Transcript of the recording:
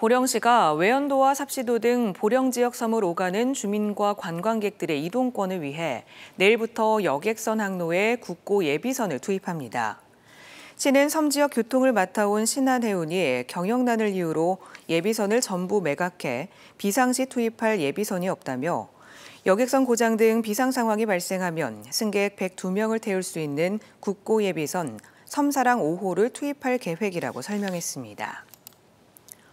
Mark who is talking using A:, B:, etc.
A: 보령시가 외연도와 삽시도 등 보령 지역 섬을 오가는 주민과 관광객들의 이동권을 위해 내일부터 여객선 항로에 국고 예비선을 투입합니다. 시는 섬 지역 교통을 맡아온 신한해운이 경영난을 이유로 예비선을 전부 매각해 비상시 투입할 예비선이 없다며 여객선 고장 등 비상 상황이 발생하면 승객 102명을 태울 수 있는 국고 예비선 섬사랑 5호를 투입할 계획이라고 설명했습니다.